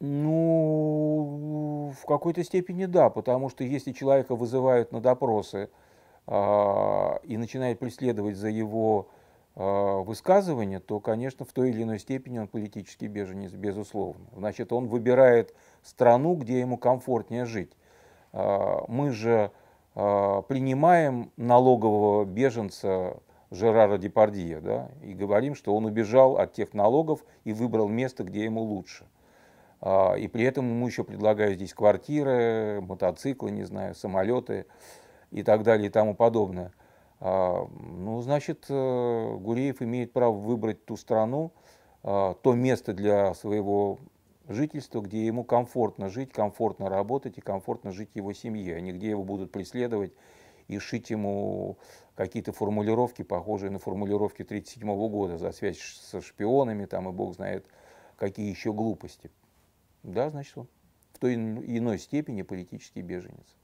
Ну, в какой-то степени да, потому что если человека вызывают на допросы э, и начинают преследовать за его э, а, высказывания, то, конечно, в той или иной степени он политический беженец, безусловно. Значит, он выбирает страну, где ему комфортнее жить. Э, мы же э, принимаем налогового беженца Жерара Депардье да, и говорим, что он убежал от тех налогов и выбрал место, где ему лучше – а, и при этом ему еще предлагают здесь квартиры, мотоциклы, не знаю, самолеты и так далее и тому подобное. А, ну, значит, э, Гуреев имеет право выбрать ту страну, а, то место для своего жительства, где ему комфортно жить, комфортно работать и комфортно жить его семье, а не где его будут преследовать и шить ему какие-то формулировки, похожие на формулировки 1937 года за связь со шпионами там, и бог знает какие еще глупости. Да, значит он в той или иной степени политический беженец.